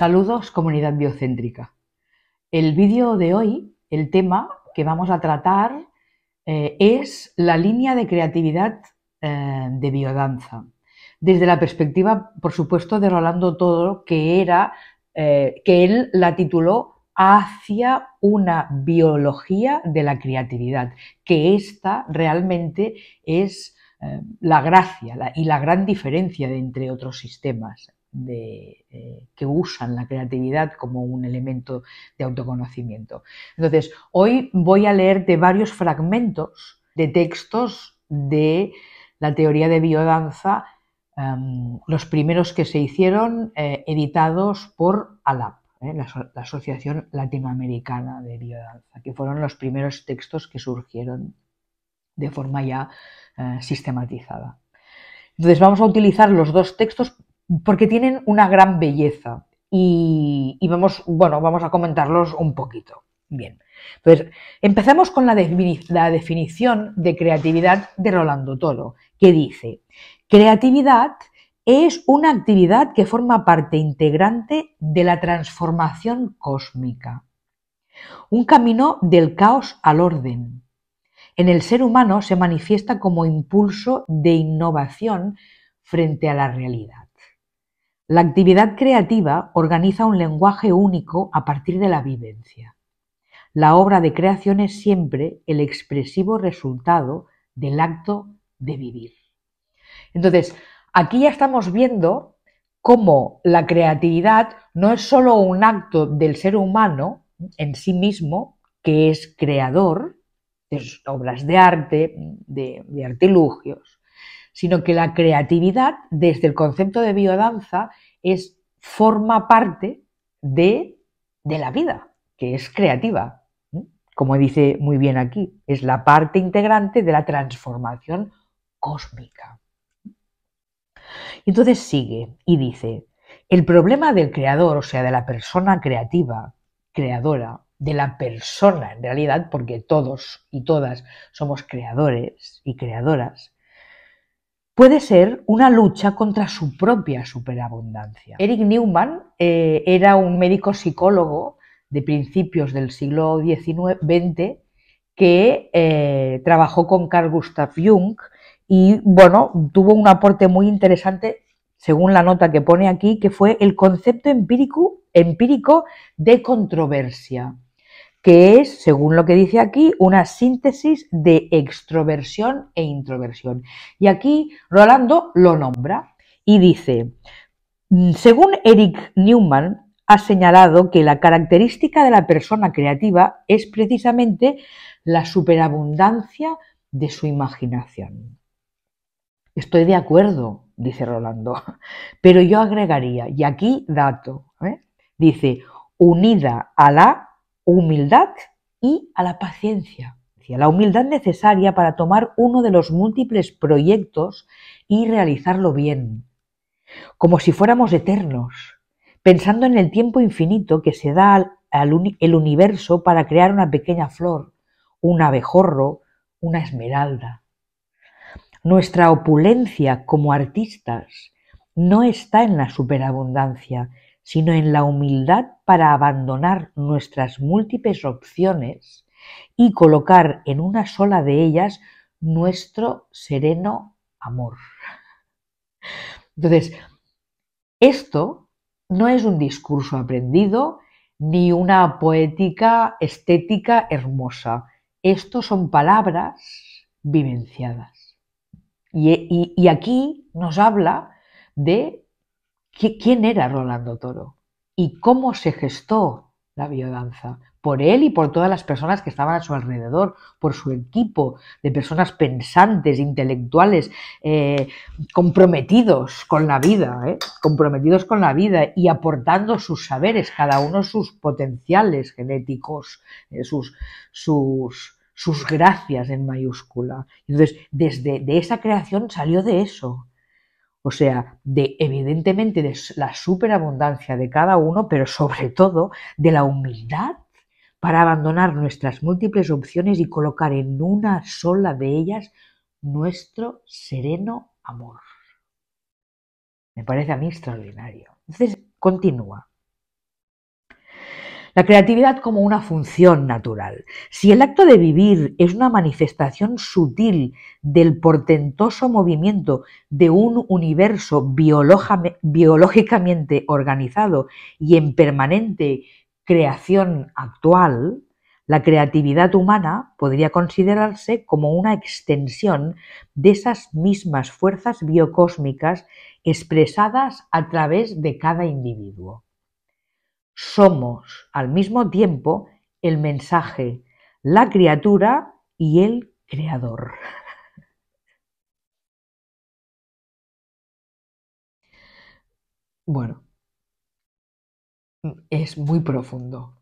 Saludos, comunidad biocéntrica. El vídeo de hoy, el tema que vamos a tratar eh, es la línea de creatividad eh, de biodanza. Desde la perspectiva, por supuesto, de Rolando Todo, que era, eh, que él la tituló hacia una biología de la creatividad, que esta realmente es la gracia y la gran diferencia de entre otros sistemas. Eh, que usan la creatividad como un elemento de autoconocimiento. Entonces, hoy voy a leerte varios fragmentos de textos de la teoría de biodanza, em, los primeros que se hicieron eh, editados por ALAP. Eh, la, Asociación Latinoamericana de Biodanza, que fueron los primeros textos que surgieron de forma ya sistematizada. Entonces vamos a utilizar los dos textos porque tienen una gran belleza y, vamos, bueno, vamos a comentarlos un poquito. Bien, pues empezamos con la, la definición de creatividad de Rolando Toro, que dice, creatividad es una actividad que forma parte integrante de la transformación cósmica, un camino del caos al orden. En el ser humano se manifiesta como impulso de innovación frente a la realidad. La actividad creativa organiza un lenguaje único a partir de la vivencia. La obra de creación es siempre el expresivo resultado del acto de vivir. Entonces, aquí ya estamos viendo cómo la creatividad no es solo un acto del ser humano en sí mismo, que es creador de obras de arte, de, de artilugios, sino que la creatividad, desde el concepto de biodanza, es, forma parte de, de la vida, que es creativa. Como dice muy bien aquí, es la parte integrante de la transformación cósmica. Entonces sigue y dice, el problema del creador, o sea, de la persona creativa, creadora, de la persona en realidad, porque todos y todas somos creadores y creadoras, puede ser una lucha contra su propia superabundancia. Eric Newman eh, era un médico psicólogo de principios del siglo XIX, XX que eh, trabajó con Carl Gustav Jung y, bueno, tuvo un aporte muy interesante, según la nota que pone aquí, que fue el concepto empírico, empírico de controversia que es, según lo que dice aquí, una síntesis de extroversión e introversión. Y aquí Rolando lo nombra y dice, según Eric Newman, ha señalado que la característica de la persona creativa es precisamente la superabundancia de su imaginación. Estoy de acuerdo, dice Rolando, pero yo agregaría, y aquí dato, ¿eh? dice, unida a la humildad y a la paciencia. La humildad necesaria para tomar uno de los múltiples proyectos y realizarlo bien, como si fuéramos eternos, pensando en el tiempo infinito que se da al, el universo para crear una pequeña flor, un abejorro, una esmeralda. Nuestra opulencia como artistas no está en la superabundancia, sino en la humildad para abandonar nuestras múltiples opciones y colocar en una sola de ellas nuestro sereno amor. Entonces, esto no es un discurso aprendido ni una poética estética hermosa. Esto son palabras vivenciadas. y aquí nos habla de quién era Rolando Toro y cómo se gestó la biodanza por él y por todas las personas que estaban a su alrededor, por su equipo de personas pensantes, intelectuales, eh, comprometidos con la vida, eh? comprometidos con la vida y aportando sus saberes, cada uno sus potenciales genéticos, eh, sus, sus, gracias en mayúscula. Entonces, desde de esa creación salió de eso, o sea, de evidentemente de la superabundancia de cada uno, pero sobre todo de la humildad para abandonar nuestras múltiples opciones y colocar en una sola de ellas nuestro sereno amor. Me parece a mí extraordinario. Entonces, continúa. La creatividad como una función natural. Si el acto de vivir es una manifestación sutil del portentoso movimiento de un universo biológicamente organizado y en permanente creación actual, la creatividad humana podría considerarse como una extensión de esas mismas fuerzas biocósmicas expresadas a través de cada individuo. Somos al mismo tiempo el mensaje, la criatura y el creador. Bueno, es muy profundo.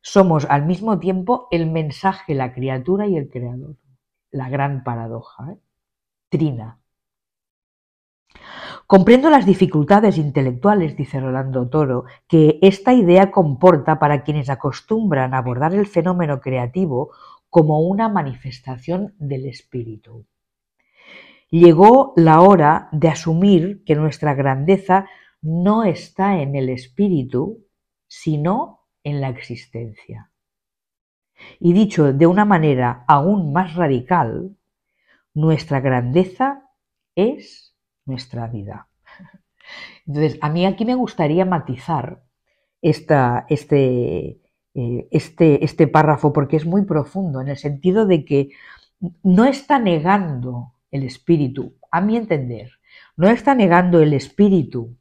Somos al mismo tiempo el mensaje, la criatura y el creador. La gran paradoja. ¿eh? Trina. Comprendo las dificultades intelectuales, dice Rolando Toro, que esta idea comporta para quienes acostumbran a abordar el fenómeno creativo como una manifestación del espíritu. Llegó la hora de asumir que nuestra grandeza no está en el espíritu, sino en la existencia. Y dicho de una manera aún más radical, nuestra grandeza es nuestra vida. Entonces, a mí aquí me gustaría matizar esta, este, eh, este, este párrafo porque es muy profundo, en el sentido de que no está negando el espíritu, a mi entender, no está negando el espíritu,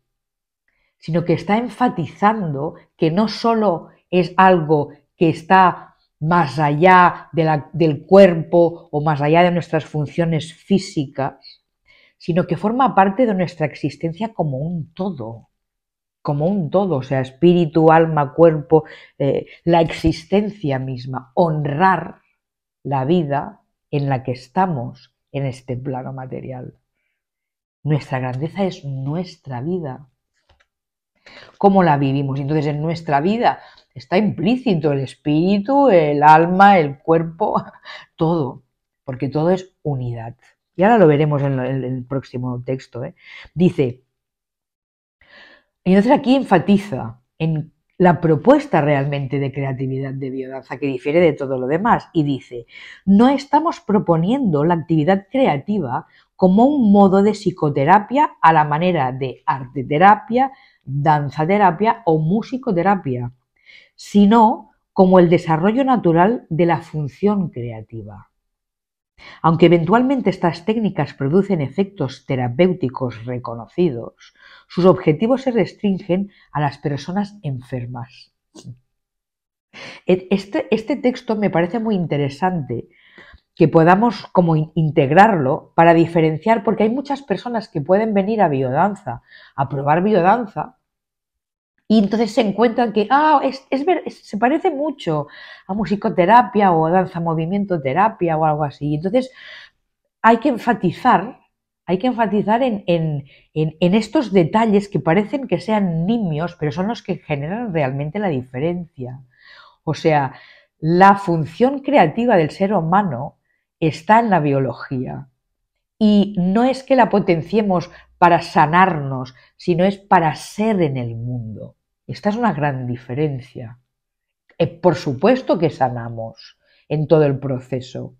sino que está enfatizando que no solo es algo que está más allá del cuerpo o más allá de nuestras funciones físicas, sino que forma parte de nuestra existencia como un todo, como un todo, o sea, espíritu, alma, cuerpo, eh, la existencia misma, honrar la vida en la que estamos en este plano material. Nuestra grandeza es nuestra vida, cómo la vivimos. Entonces, en nuestra vida está implícito el espíritu, el alma, el cuerpo, todo, porque todo es unidad. Y ahora lo veremos en, el, próximo texto. ¿eh? Dice, y entonces aquí enfatiza en la propuesta realmente de creatividad de biodanza que difiere de todo lo demás y dice, no estamos proponiendo la actividad creativa como un modo de psicoterapia a la manera de arteterapia, danzaterapia o musicoterapia, sino como el desarrollo natural de la función creativa. Aunque eventualmente estas técnicas producen efectos terapéuticos reconocidos, sus objetivos se restringen a las personas enfermas. E-, este, este, texto me parece muy interesante que podamos como integrarlo para diferenciar, porque hay muchas personas que pueden venir a biodanza, a probar biodanza, y entonces se encuentran que ah, es, se parece mucho a musicoterapia o danza movimiento terapia o algo así. Entonces hay que enfatizar, hay que enfatizar en, en estos detalles que parecen que sean nimios, pero son los que generan realmente la diferencia. O sea, la función creativa del ser humano está en la biología. Y no es que la potenciemos para sanarnos, sino es para ser en el mundo. Esta es una gran diferencia. Eh, por supuesto que sanamos en todo el proceso,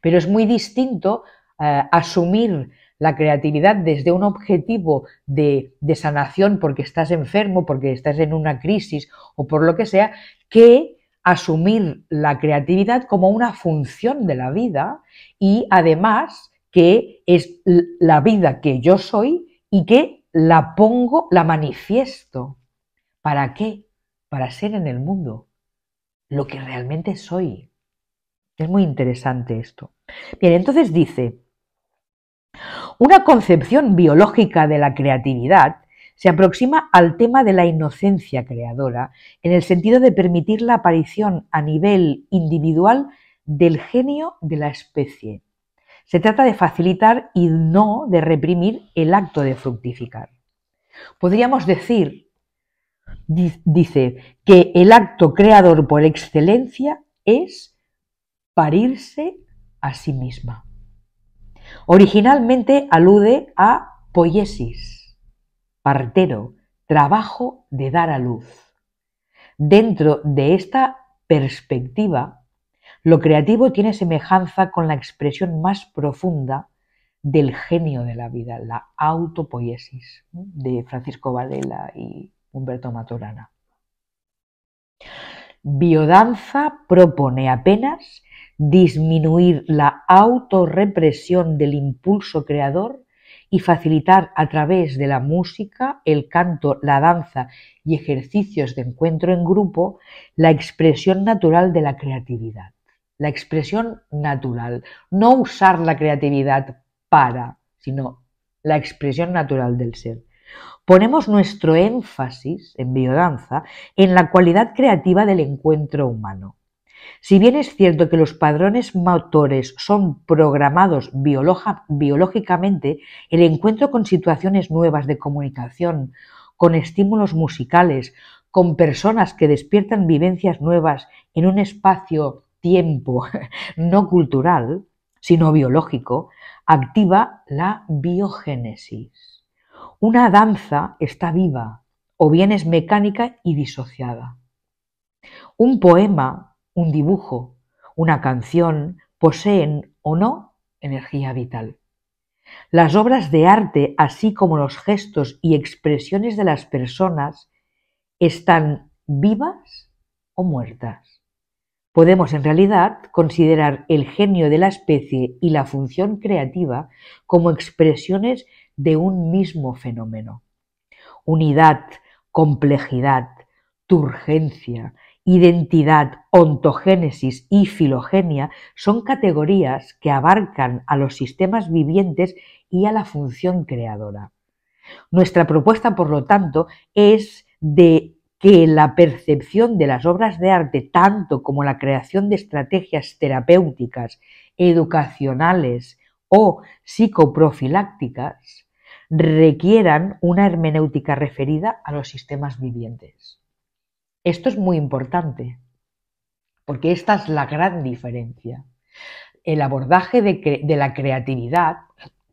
pero es muy distinto eh, asumir la creatividad desde un objetivo de, sanación porque estás enfermo, porque estás en una crisis o por lo que sea, que asumir la creatividad como una función de la vida y además que es la vida que yo soy y que la pongo, la manifiesto. ¿Para qué? Para ser en el mundo lo que realmente soy. Es muy interesante esto. Bien, entonces dice, una concepción biológica de la creatividad se aproxima al tema de la inocencia creadora en el sentido de permitir la aparición a nivel individual del genio de la especie. Se trata de facilitar y no de reprimir el acto de fructificar. Podríamos decir dice que el acto creador por excelencia es parirse a sí misma. Originalmente alude a poiesis, partero, trabajo de dar a luz. Dentro de esta perspectiva, lo creativo tiene semejanza con la expresión más profunda del genio de la vida, la autopoiesis, de Francisco Varela y Humberto Maturana. Biodanza propone apenas disminuir la autorrepresión del impulso creador y facilitar a través de la música, el canto, la danza y ejercicios de encuentro en grupo la expresión natural de la creatividad. La expresión natural, no usar la creatividad para, sino la expresión natural del ser. Ponemos nuestro énfasis en biodanza en la cualidad creativa del encuentro humano. Si bien es cierto que los padrones motores son programados biológicamente, el encuentro con situaciones nuevas de comunicación, con estímulos musicales, con personas que despiertan vivencias nuevas en un espacio-tiempo no cultural, sino biológico, activa la biogénesis. Una danza está viva, o bien es mecánica y disociada. Un poema, un dibujo, una canción poseen o no energía vital. Las obras de arte, así como los gestos y expresiones de las personas, están vivas o muertas. Podemos en realidad considerar el genio de la especie y la función creativa como expresiones de un mismo fenómeno. Unidad, complejidad, turgencia, identidad, ontogénesis y filogenia son categorías que abarcan a los sistemas vivientes y a la función creadora. Nuestra propuesta, por lo tanto, es de que la percepción de las obras de arte, tanto como la creación de estrategias terapéuticas, educacionales o psicoprofilácticas, requieran una hermenéutica referida a los sistemas vivientes. Esto es muy importante, porque esta es la gran diferencia. El abordaje de, la creatividad,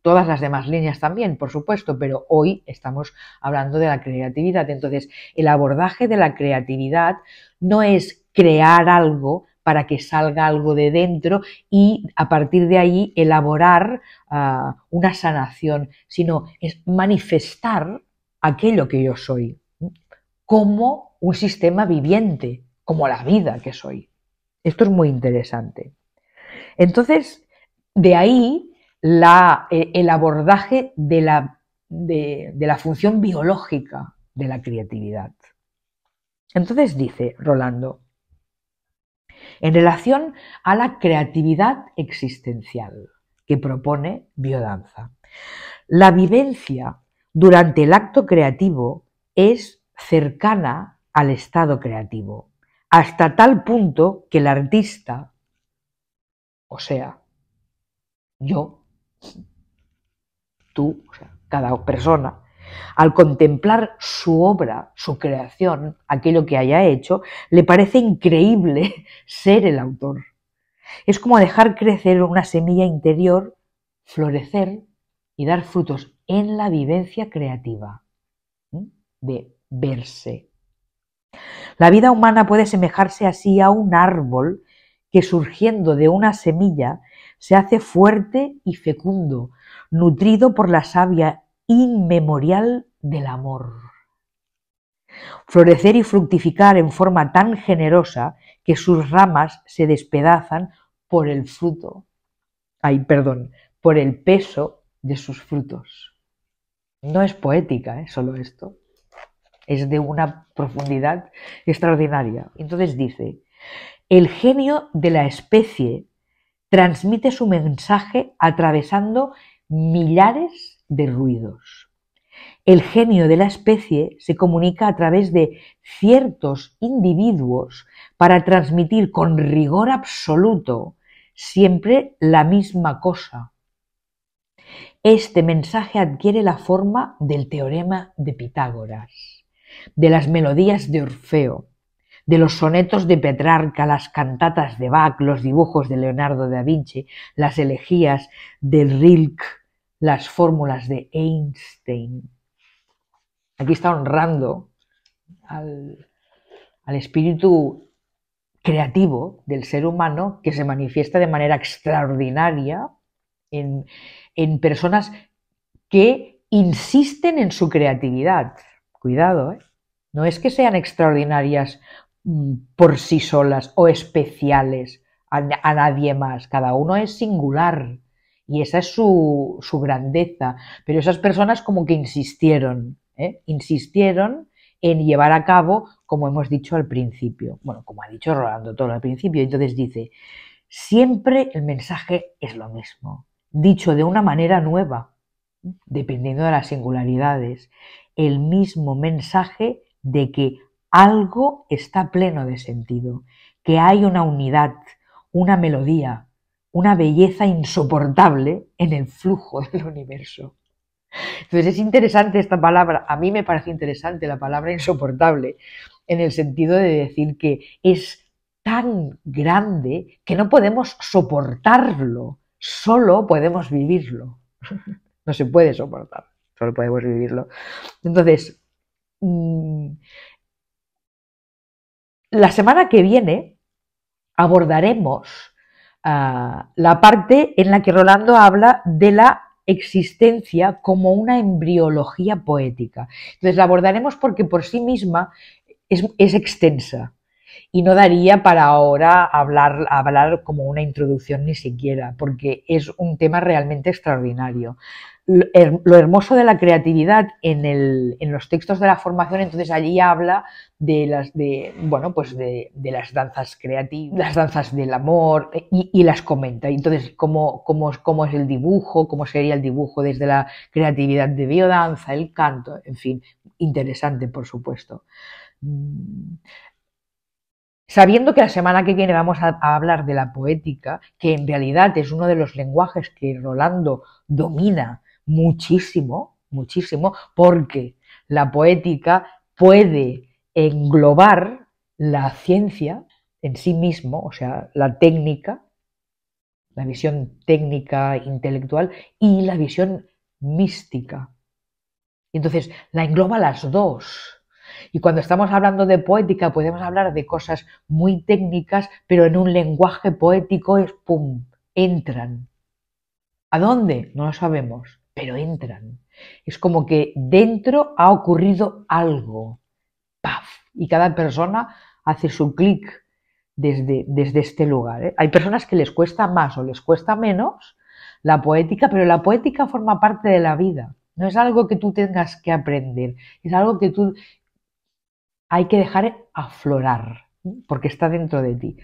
todas las demás líneas también, por supuesto, pero hoy estamos hablando de la creatividad. Entonces, el abordaje de la creatividad no es crear algo para que salga algo de dentro y a partir de ahí elaborar ah, una sanación, sino es manifestar aquello que yo soy como un sistema viviente, como la vida que soy. Esto es muy interesante. Entonces, de ahí la, eh, el abordaje de la, de la función biológica de la creatividad. Entonces dice Rolando, en relación a la creatividad existencial que propone Biodanza. La vivencia durante el acto creativo es cercana al estado creativo, hasta tal punto que el artista, o sea, yo, tú, cada persona, al contemplar su obra, su creación, aquello que haya hecho, le parece increíble ser el autor. Es como dejar crecer una semilla interior, florecer y dar frutos en la vivencia creativa de verse. La vida humana puede semejarse así a un árbol que surgiendo de una semilla se hace fuerte y fecundo, nutrido por la savia inmemorial del amor. Florecer y fructificar en forma tan generosa que sus ramas se despedazan por el fruto, ay, perdón, por el peso de sus frutos. No es poética, ¿eh? solo esto. Es de una profundidad extraordinaria. Entonces dice, el genio de la especie transmite su mensaje atravesando millares de ruidos. El genio de la especie se comunica a través de ciertos individuos para transmitir con rigor absoluto siempre la misma cosa. Este mensaje adquiere la forma del teorema de Pitágoras, de las melodías de Orfeo, de los sonetos de Petrarca, las cantatas de Bach, los dibujos de Leonardo da Vinci, las elegías de Rilke, las fórmulas de Einstein. Aquí está honrando al, espíritu creativo del ser humano que se manifiesta de manera extraordinaria en, personas que insisten en su creatividad. Cuidado, ¿eh? no es que sean extraordinarias mm, por sí solas o especiales a nadie más, cada uno es singular y esa es su, grandeza. Pero esas personas como que insistieron, ¿eh? insistieron en llevar a cabo, como hemos dicho al principio, bueno, como ha dicho Rolando todo al principio, entonces dice, siempre el mensaje es lo mismo, dicho de una manera nueva, dependiendo de las singularidades, el mismo mensaje de que algo está pleno de sentido, que hay una unidad, una melodía, una belleza insoportable en el flujo del universo. Entonces es interesante esta palabra, a mí me parece interesante la palabra insoportable, en el sentido de decir que es tan grande que no podemos soportarlo, solo podemos vivirlo. No se puede soportar, solo podemos vivirlo. Entonces, mm, la semana que viene abordaremos Ah, la parte en la que Rolando habla de la existencia como una embriología poética. Entonces la abordaremos porque por sí misma es, extensa y no daría para ahora hablar, hablar como una introducción ni siquiera, porque es un tema realmente extraordinario lo hermoso de la creatividad en, los textos de la formación, entonces allí habla de las de bueno pues de, las danzas creativas, las danzas del amor eh, y, las comenta. Entonces cómo, es el dibujo, cómo sería el dibujo desde la creatividad de biodanza, el canto, en fin, interesante por supuesto. Mm. Sabiendo que la semana que viene vamos a, hablar de la poética, que en realidad es uno de los lenguajes que Rolando domina muchísimo, muchísimo, porque la poética puede englobar la ciencia en sí mismo, o sea, la técnica, la visión técnica intelectual y la visión mística. entonces la engloba las dos. Y cuando estamos hablando de poética podemos hablar de cosas muy técnicas, pero en un lenguaje poético es pum, entran. ¿A dónde? No lo sabemos pero entran. Es como que dentro ha ocurrido algo. ¡Paf! Y cada persona hace su clic desde, desde este lugar. ¿eh? Hay personas que les cuesta más o les cuesta menos la poética, pero la poética forma parte de la vida. No es algo que tú tengas que aprender, es algo que tú hay que dejar aflorar, porque está dentro de ti.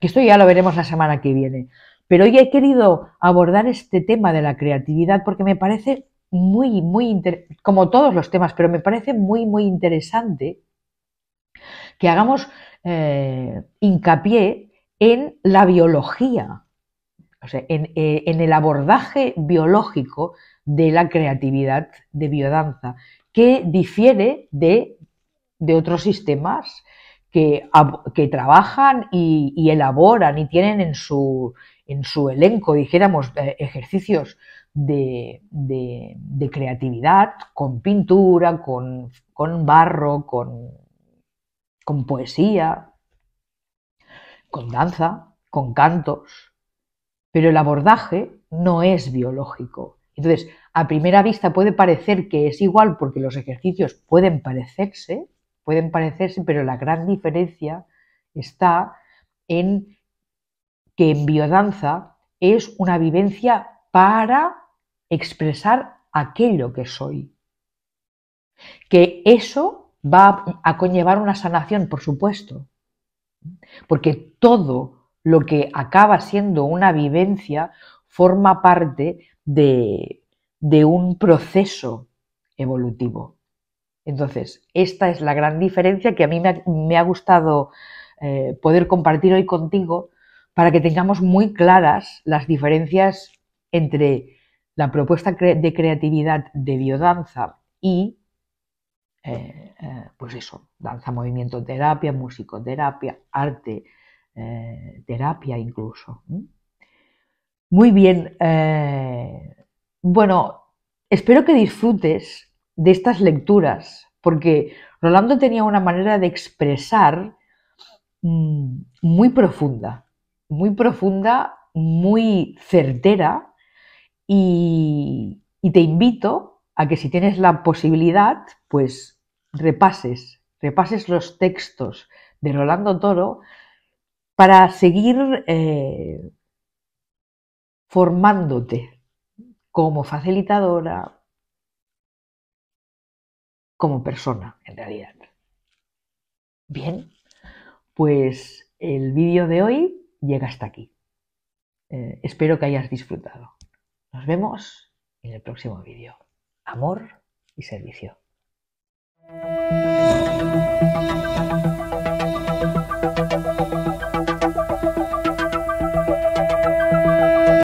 Que esto ya lo veremos la semana que viene. Pero hoy he querido abordar este tema de la creatividad porque me parece muy, muy, interesante, como todos los temas, pero me parece muy, muy interesante que hagamos eh, hincapié en la biología, o sea, eh, en, el abordaje biológico de la creatividad de biodanza, que difiere de, otros sistemas que, trabajan y, elaboran y tienen en su, en su elenco, dijéramos, eh, ejercicios de, creatividad con pintura, con, con barro, con, con poesía, con danza, con cantos, pero el abordaje no es biológico. Entonces, a primera vista puede parecer que es igual porque los ejercicios pueden parecerse, pueden parecerse, pero la gran diferencia está en que en biodanza es una vivencia para expresar aquello que soy. Que eso va a conllevar una sanación, por supuesto, porque todo lo que acaba siendo una vivencia forma parte de, un proceso evolutivo. Entonces, esta es la gran diferencia que a mí me ha, gustado eh, poder compartir hoy contigo, para que tengamos muy claras las diferencias entre la propuesta de creatividad de biodanza y, eh, eh, pues eso, danza, movimiento, terapia, musicoterapia, arte, eh, terapia incluso. Muy bien, bueno, espero que disfrutes de estas lecturas, porque Rolando tenía una manera de expresar mm, muy profunda muy profunda, muy certera y, te invito a que si tienes la posibilidad, pues repases, repases los textos de Rolando Toro para seguir eh, formándote como facilitadora, como persona en realidad. Bien, pues el vídeo de hoy llega hasta aquí. Eh, espero que hayas disfrutado. Nos vemos en el próximo vídeo. Amor y servicio.